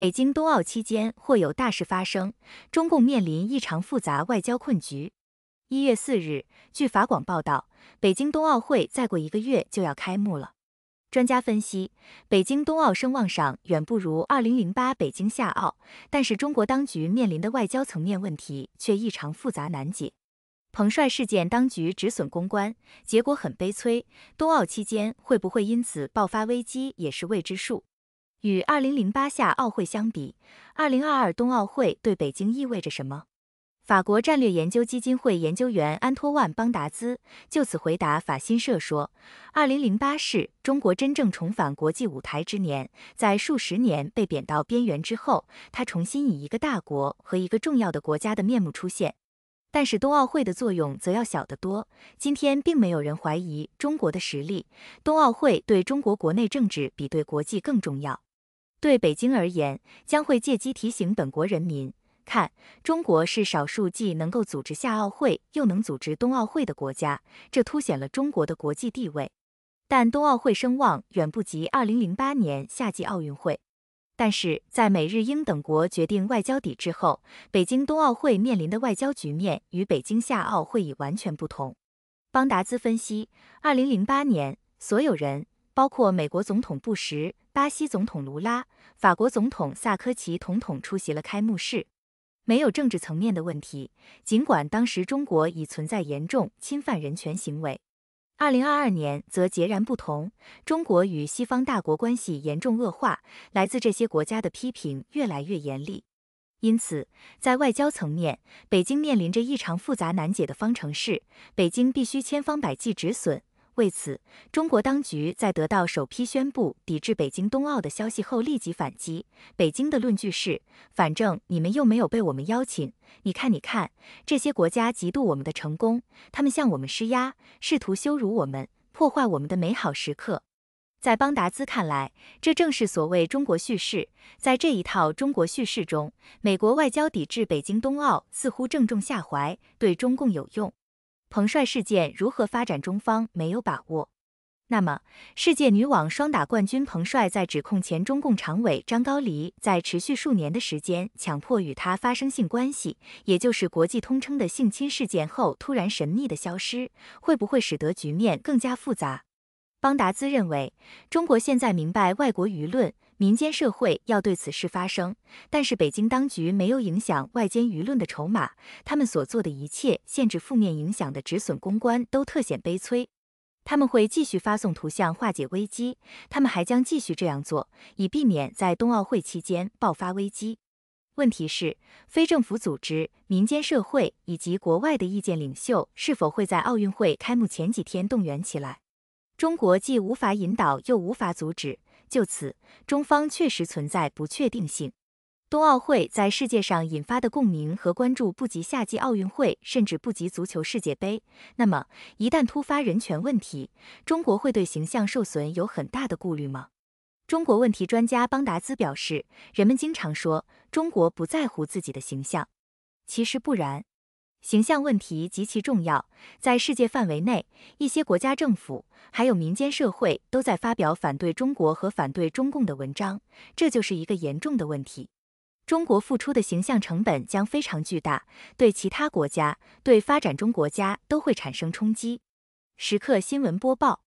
北京冬奥期间或有大事发生，中共面临异常复杂外交困局。一月四日，据法广报道，北京冬奥会再过一个月就要开幕了。专家分析，北京冬奥声望上远不如二零零八北京夏奥，但是中国当局面临的外交层面问题却异常复杂难解。彭帅事件，当局止损公关，结果很悲催。冬奥期间会不会因此爆发危机，也是未知数。与2008夏奥会相比，2022冬奥会对北京意味着什么？法国战略研究基金会研究员安托万·邦达兹就此回答法新社说：“2008 是中国真正重返国际舞台之年，在数十年被贬到边缘之后，它重新以一个大国和一个重要的国家的面目出现。但是冬奥会的作用则要小得多。今天并没有人怀疑中国的实力，冬奥会对中国国内政治比对国际更重要。”对北京而言，将会借机提醒本国人民，看中国是少数既能够组织夏奥会又能组织冬奥会的国家，这凸显了中国的国际地位。但冬奥会声望远不及2008年夏季奥运会。但是在美日英等国决定外交抵制后，北京冬奥会面临的外交局面与北京夏奥会已完全不同。邦达兹分析，2008年，所有人，包括美国总统布什。巴西总统卢拉、法国总统萨科齐统统出席了开幕式。没有政治层面的问题，尽管当时中国已存在严重侵犯人权行为。二零二二年则截然不同，中国与西方大国关系严重恶化，来自这些国家的批评越来越严厉。因此，在外交层面，北京面临着异常复杂难解的方程式，北京必须千方百计止损。为此，中国当局在得到首批宣布抵制北京冬奥的消息后，立即反击。北京的论据是：反正你们又没有被我们邀请。你看，你看，这些国家嫉妒我们的成功，他们向我们施压，试图羞辱我们，破坏我们的美好时刻。在邦达兹看来，这正是所谓中国叙事。在这一套中国叙事中，美国外交抵制北京冬奥似乎正中下怀，对中共有用。彭帅事件如何发展？中方没有把握。那么，世界女网双打冠军彭帅在指控前中共常委张高丽在持续数年的时间强迫与她发生性关系，也就是国际通称的性侵事件后，突然神秘的消失，会不会使得局面更加复杂？邦达兹认为，中国现在明白外国舆论。民间社会要对此事发声，但是北京当局没有影响外间舆论的筹码，他们所做的一切限制负面影响的止损公关都特显悲催。他们会继续发送图像化解危机，他们还将继续这样做，以避免在冬奥会期间爆发危机。问题是，非政府组织、民间社会以及国外的意见领袖是否会在奥运会开幕前几天动员起来？中国既无法引导，又无法阻止。就此，中方确实存在不确定性。冬奥会在世界上引发的共鸣和关注不及夏季奥运会，甚至不及足球世界杯。那么，一旦突发人权问题，中国会对形象受损有很大的顾虑吗？中国问题专家邦达兹表示，人们经常说中国不在乎自己的形象，其实不然。形象问题极其重要，在世界范围内，一些国家政府还有民间社会都在发表反对中国和反对中共的文章，这就是一个严重的问题。中国付出的形象成本将非常巨大，对其他国家、对发展中国家都会产生冲击。时刻新闻播报。